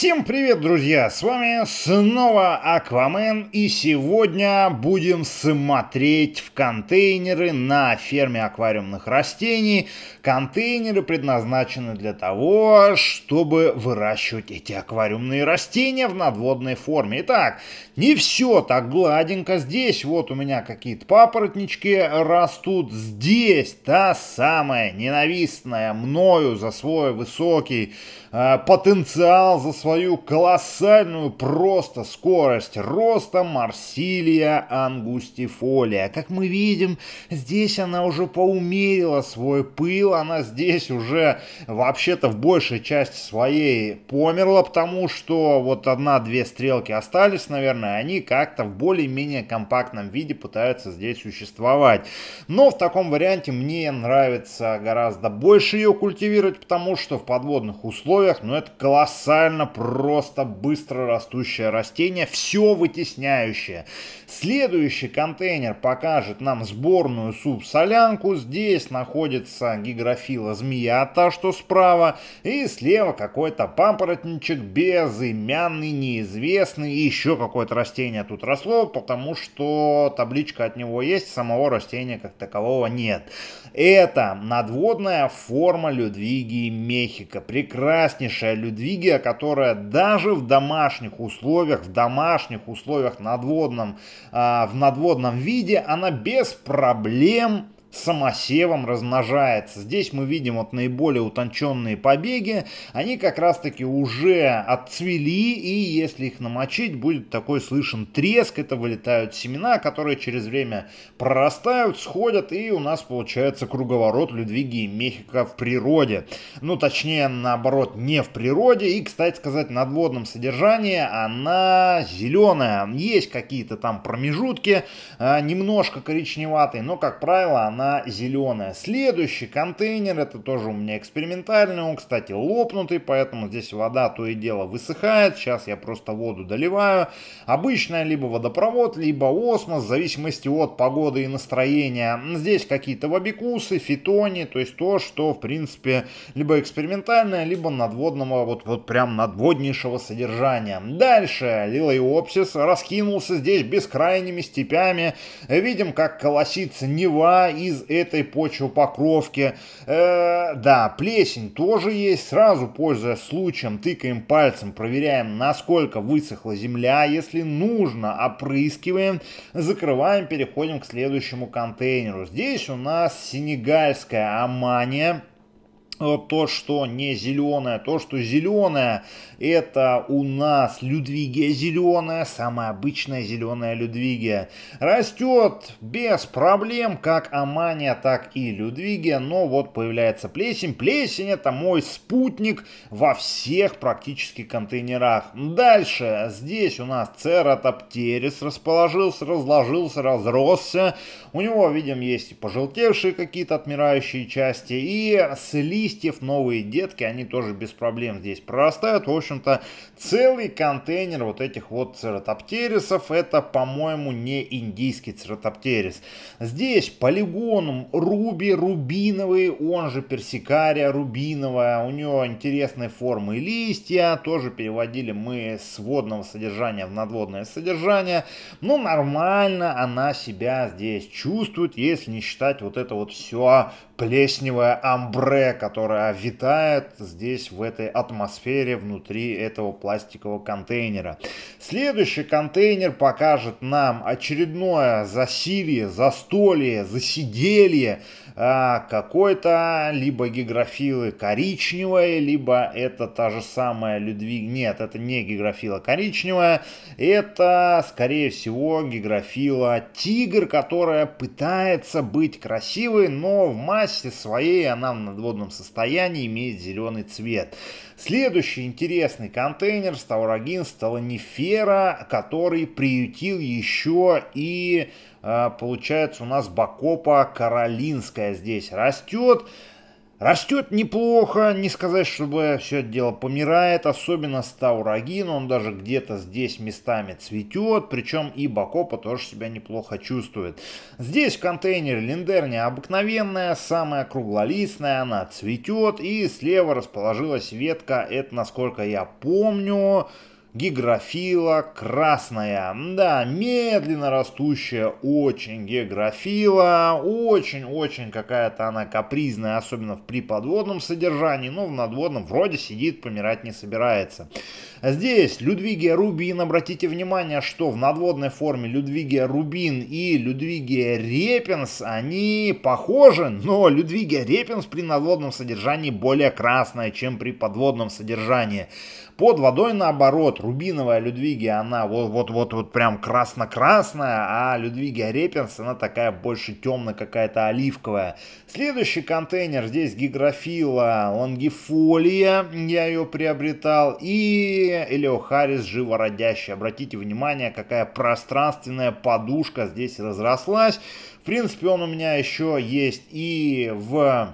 Всем привет, друзья! С вами снова Аквамен, и сегодня будем смотреть в контейнеры на ферме аквариумных растений. Контейнеры предназначены для того, чтобы выращивать эти аквариумные растения в надводной форме. Итак, не все так гладенько. Здесь вот у меня какие-то папоротнички растут. Здесь та самая ненавистная мною за свой высокий э, потенциал, за свой свою колоссальную просто скорость роста Марсилия ангустифолия. Как мы видим, здесь она уже поумерила свой пыл, она здесь уже вообще-то в большей части своей померла, потому что вот одна-две стрелки остались, наверное, они как-то в более-менее компактном виде пытаются здесь существовать. Но в таком варианте мне нравится гораздо больше ее культивировать, потому что в подводных условиях, ну это колоссально просто быстро растущее растение, все вытесняющее. Следующий контейнер покажет нам сборную субсолянку. Здесь находится гигрофила змея, та, что справа, и слева какой-то папоротничек безымянный, неизвестный, и еще какое-то растение тут росло, потому что табличка от него есть, самого растения как такового нет. Это надводная форма Людвиги Мехико, прекраснейшая Людвигия, которая которая даже в домашних условиях, в домашних условиях надводном, а, в надводном виде, она без проблем самосевом размножается. Здесь мы видим вот наиболее утонченные побеги. Они как раз таки уже отцвели и если их намочить, будет такой слышен треск. Это вылетают семена, которые через время прорастают, сходят и у нас получается круговорот Людвиги и Мехико в природе. Ну точнее наоборот не в природе и кстати сказать на водном содержании она зеленая. Есть какие-то там промежутки, а, немножко коричневатые, но как правило она она зеленая. Следующий контейнер, это тоже у меня экспериментальный, он, кстати, лопнутый, поэтому здесь вода то и дело высыхает. Сейчас я просто воду доливаю. Обычная либо водопровод, либо осмос, в зависимости от погоды и настроения. Здесь какие-то вабикусы, фитони, то есть то, что, в принципе, либо экспериментальное, либо надводного, вот, вот прям надводнейшего содержания. Дальше Лилоиопсис раскинулся здесь бескрайними степями. Видим, как колосится Нева и из этой почвопокровки. Э, да, плесень тоже есть. Сразу, пользуясь случаем, тыкаем пальцем, проверяем, насколько высохла земля. Если нужно, опрыскиваем, закрываем, переходим к следующему контейнеру. Здесь у нас сенегальская амания то, что не зеленое. То, что зеленое, это у нас Людвигия зеленая, самая обычная зеленая Людвигия. Растет без проблем, как Амания, так и Людвигия, но вот появляется плесень. Плесень это мой спутник во всех практически контейнерах. Дальше, здесь у нас Цератоптерис расположился, разложился, разросся. У него, видим, есть пожелтевшие какие-то отмирающие части, и слизь листьев, новые детки, они тоже без проблем здесь прорастают. В общем-то, целый контейнер вот этих вот цератоптерисов, это, по-моему, не индийский цератоптерис. Здесь полигонум руби, рубиновый, он же персикария рубиновая, у нее интересные формы листья, тоже переводили мы с водного содержания в надводное содержание. Ну, нормально она себя здесь чувствует, если не считать вот это вот все плесневое амбре, которое которая витает здесь в этой атмосфере внутри этого пластикового контейнера. Следующий контейнер покажет нам очередное засилье, застолье, засиделье а, какой-то, либо гиграфилы коричневой, либо это та же самая Людвиг... Нет, это не гиграфила коричневая, это, скорее всего, гиграфила тигр, которая пытается быть красивой, но в массе своей она в надводном состоянии имеет зеленый цвет. Следующий интересный контейнер Ставрогин стал который приютил еще и, э, получается, у нас Бакопа Каролинская здесь растет. Растет неплохо, не сказать, чтобы все это дело помирает, особенно Стаурагин, он даже где-то здесь местами цветет, причем и Бакопа тоже себя неплохо чувствует. Здесь в контейнере линдерня обыкновенная, самая круглолистная, она цветет, и слева расположилась ветка, это насколько я помню, гигрофила красная. Да, медленно растущая, очень гигрофила, очень-очень какая-то она капризная, особенно в приподводном содержании, но в надводном вроде сидит, помирать не собирается. Здесь Людвигия Рубин, обратите внимание, что в надводной форме Людвигия Рубин и Людвигия Репинс, они похожи, но Людвигия Репинс при надводном содержании более красная, чем при подводном содержании. Под водой, наоборот, рубиновая а Людвигия, она вот-вот-вот прям красно-красная, а Людвигия Репенс, она такая больше темная какая-то оливковая. Следующий контейнер здесь Гиграфила, Лангифолия, я ее приобретал, и Элеохарис живородящий. Обратите внимание, какая пространственная подушка здесь разрослась. В принципе, он у меня еще есть и в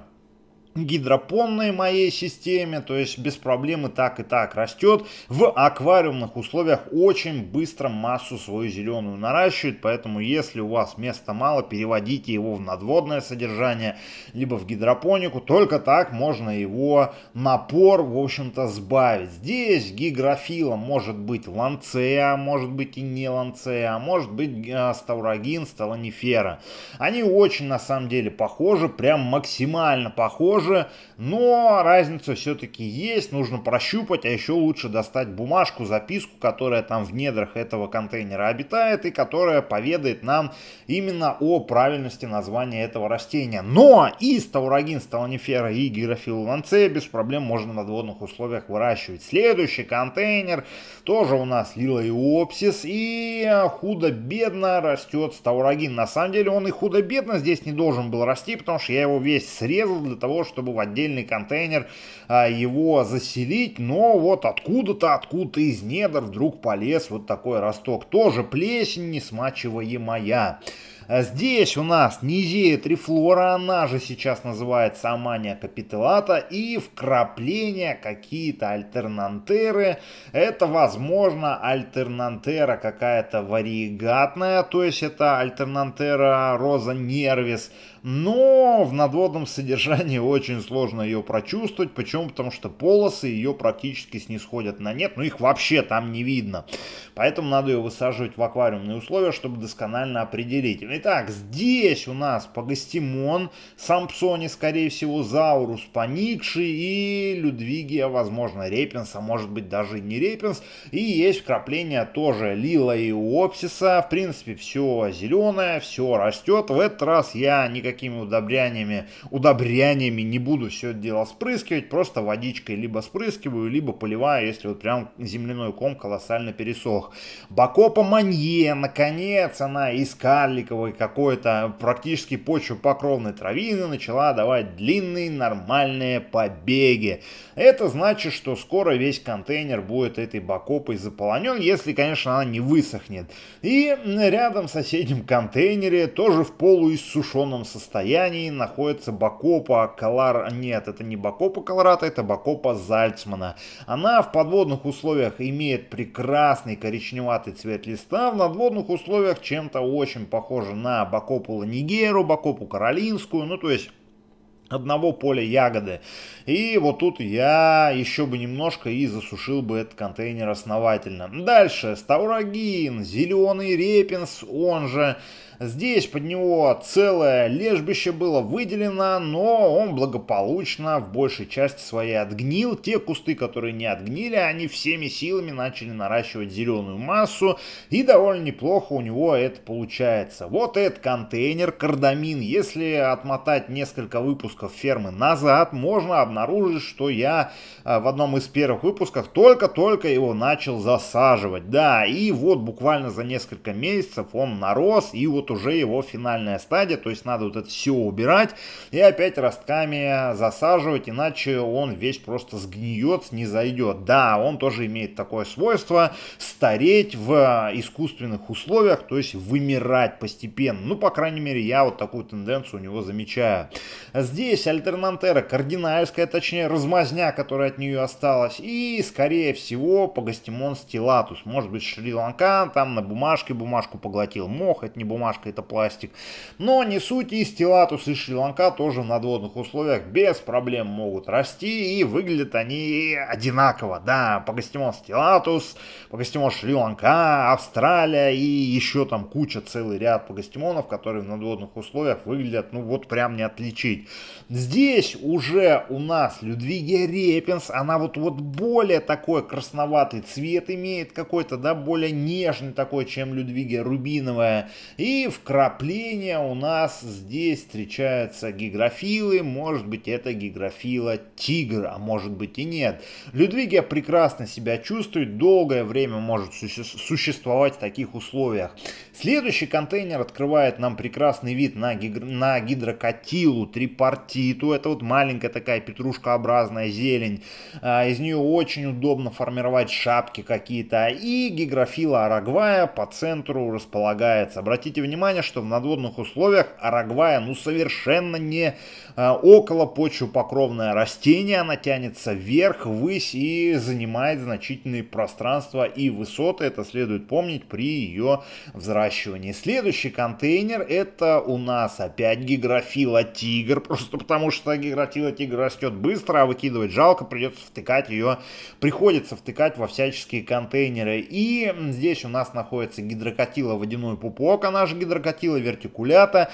гидропонной моей системе, то есть без проблем и так и так растет. В аквариумных условиях очень быстро массу свою зеленую наращивает, поэтому если у вас места мало, переводите его в надводное содержание, либо в гидропонику, только так можно его напор, в общем-то, сбавить. Здесь гиграфила может быть ланцея, может быть и не ланцея, а может быть э, стаурогин, сталанифера. Они очень, на самом деле, похожи, прям максимально похожи, же, но разница все-таки есть, нужно прощупать, а еще лучше достать бумажку, записку, которая там в недрах этого контейнера обитает и которая поведает нам именно о правильности названия этого растения. Но и стаурогин, сталонифера и гирофилоланцея без проблем можно на водных условиях выращивать. Следующий контейнер тоже у нас лилоиопсис и худо-бедно растет стаурогин. На самом деле он и худо-бедно здесь не должен был расти, потому что я его весь срезал для того, чтобы чтобы в отдельный контейнер а, его заселить, но вот откуда-то, откуда-то из недр вдруг полез вот такой росток. Тоже плесень не моя а здесь у нас низея трифлора, она же сейчас называется амания капителата и вкрапления какие-то альтернантеры. Это, возможно, альтернантера какая-то варигатная, то есть это альтернантера роза нервис, но в надводном содержании очень сложно ее прочувствовать. Почему? Потому что полосы ее практически снисходят на нет, ну их вообще там не видно. Поэтому надо ее высаживать в аквариумные условия, чтобы досконально определить. Итак, здесь у нас Погостимон, Сампсони, скорее всего, Заурус, паникший и Людвигия, возможно, Репинс, а может быть даже не Репинс. И есть вкрапление тоже Лила и Уопсиса. В принципе, все зеленое, все растет. В этот раз я никакими удобрениями удобрениями не буду все это дело спрыскивать. Просто водичкой либо спрыскиваю, либо поливаю, если вот прям земляной ком колоссально пересох. Бакопа Манье, наконец, она из карликового травы, какой-то практически почву покровной травины начала давать длинные нормальные побеги. Это значит, что скоро весь контейнер будет этой бакопой заполонен, если, конечно, она не высохнет. И рядом в соседнем контейнере, тоже в полуиссушенном состоянии, находится бакопа колар... Нет, это не бакопа колората, это бакопа Зальцмана. Она в подводных условиях имеет прекрасный коричневатый цвет листа, в надводных условиях чем-то очень похожа на Бакопу Нигеру, Бакопу Каролинскую, ну то есть одного поля ягоды. И вот тут я еще бы немножко и засушил бы этот контейнер основательно. Дальше, Стаурагин, Зеленый Репинс, он же Здесь под него целое лежбище было выделено, но он благополучно в большей части своей отгнил. Те кусты, которые не отгнили, они всеми силами начали наращивать зеленую массу, и довольно неплохо у него это получается. Вот этот контейнер кардамин. Если отмотать несколько выпусков фермы назад, можно обнаружить, что я а, в одном из первых выпусков только-только его начал засаживать. Да, и вот буквально за несколько месяцев он нарос, и вот вот уже его финальная стадия, то есть надо вот это все убирать и опять ростками засаживать, иначе он весь просто сгниет, не зайдет. Да, он тоже имеет такое свойство стареть в искусственных условиях, то есть вымирать постепенно. Ну, по крайней мере, я вот такую тенденцию у него замечаю. Здесь альтернантера кардинальская, точнее, размазня, которая от нее осталась, и, скорее всего, Пагастимон стилатус. Может быть, Шри-Ланка там на бумажке бумажку поглотил, мох, это не бумажка, бумажка, это пластик. Но не суть и стилатус, и шри-ланка тоже в надводных условиях без проблем могут расти, и выглядят они одинаково. Да, погостимон стилатус, погостимон шри-ланка, Австралия и еще там куча, целый ряд погостимонов, которые в надводных условиях выглядят, ну вот прям не отличить. Здесь уже у нас Людвигия Репинс, она вот, вот более такой красноватый цвет имеет какой-то, да, более нежный такой, чем Людвигия Рубиновая. И и вкрапление у нас здесь встречаются гигрофилы, может быть это гигрофила тигр, а может быть и нет. Людвигия прекрасно себя чувствует, долгое время может существовать в таких условиях. Следующий контейнер открывает нам прекрасный вид на, гигр... на гидрокатилу трипартиту, это вот маленькая такая петрушкообразная зелень, а, из нее очень удобно формировать шапки какие-то, и гигрофила арагвая по центру располагается. Обратите внимание, понимание, что в надводных условиях арагвая ну совершенно не э, около около покровное растение, она тянется вверх, ввысь и занимает значительные пространства и высоты. Это следует помнить при ее взращивании. Следующий контейнер это у нас опять гиграфила тигр, просто потому что гиграфила тигр растет быстро, а выкидывать жалко, придется втыкать ее, приходится втыкать во всяческие контейнеры. И здесь у нас находится гидрокатила водяной пупок, она же гидрокатила, вертикулята.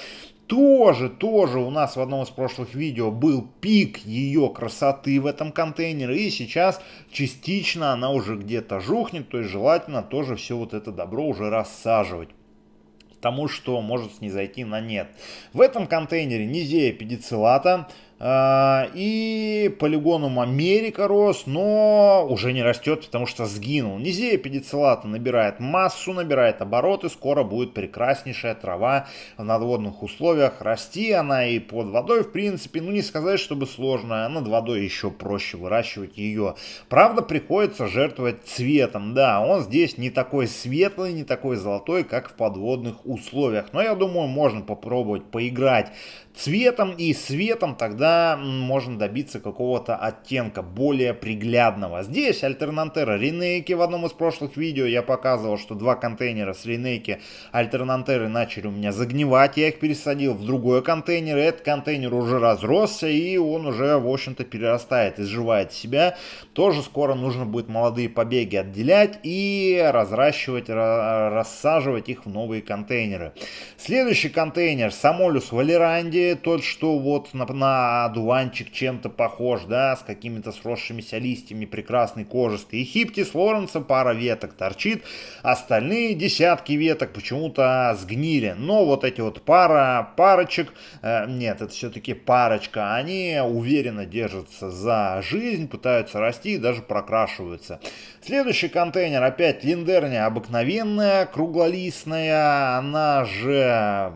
Тоже, тоже у нас в одном из прошлых видео был пик ее красоты в этом контейнере. И сейчас частично она уже где-то жухнет. То есть желательно тоже все вот это добро уже рассаживать тому, что может снизойти на нет. В этом контейнере низея педициллата, а, и полигоном Америка рос, но уже не растет, потому что сгинул. Низея педицелата набирает массу, набирает обороты, скоро будет прекраснейшая трава в надводных условиях. Расти она и под водой, в принципе, ну не сказать, чтобы сложно, а над водой еще проще выращивать ее. Правда, приходится жертвовать цветом, да, он здесь не такой светлый, не такой золотой, как в подводных условиях. Но я думаю, можно попробовать поиграть цветом и светом, тогда можно добиться какого-то оттенка более приглядного. Здесь альтернантера ренейки. В одном из прошлых видео я показывал, что два контейнера с ренейки альтернантеры начали у меня загнивать. Я их пересадил в другой контейнер. Этот контейнер уже разросся и он уже, в общем-то, перерастает, изживает себя. Тоже скоро нужно будет молодые побеги отделять и разращивать, рассаживать их в новые контейнеры. Следующий контейнер Самолюс Валеранди тот, что вот на, на дуванчик чем-то похож, да, с какими-то сросшимися листьями прекрасный кожистый. И хиптис Лоренса пара веток торчит, остальные десятки веток почему-то сгнили. Но вот эти вот пара парочек, э, нет, это все-таки парочка, они уверенно держатся за жизнь, пытаются расти и даже прокрашиваются. Следующий контейнер опять линдерня обыкновенная, круглолистная, она же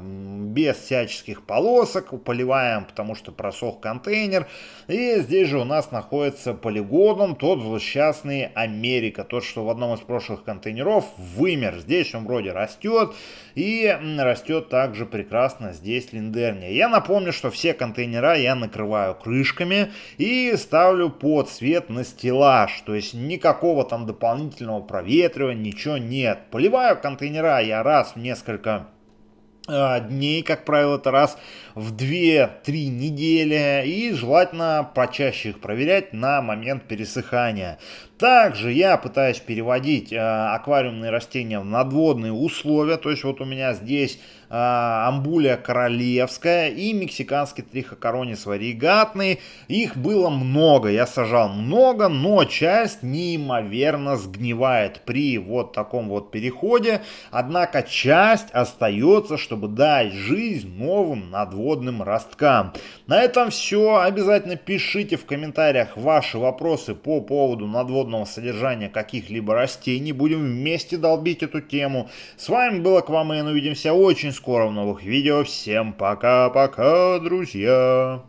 без всяческих полос бросок, поливаем, потому что просох контейнер. И здесь же у нас находится полигоном тот злосчастный Америка, тот, что в одном из прошлых контейнеров вымер. Здесь он вроде растет, и растет также прекрасно здесь линдерния. Я напомню, что все контейнера я накрываю крышками и ставлю под свет на стеллаж, то есть никакого там дополнительного проветривания, ничего нет. Поливаю контейнера я раз в несколько а, дней, как правило, это раз в 2-3 недели и желательно почаще их проверять на момент пересыхания. Также я пытаюсь переводить э, аквариумные растения в надводные условия, то есть вот у меня здесь э, амбулия королевская и мексиканский трихокоронис варигатный. Их было много, я сажал много, но часть неимоверно сгнивает при вот таком вот переходе. Однако часть остается, чтобы дать жизнь новым надводным водным росткам. На этом все. Обязательно пишите в комментариях ваши вопросы по поводу надводного содержания каких-либо растений. Будем вместе долбить эту тему. С вами был Аквамен. Увидимся очень скоро в новых видео. Всем пока-пока, друзья!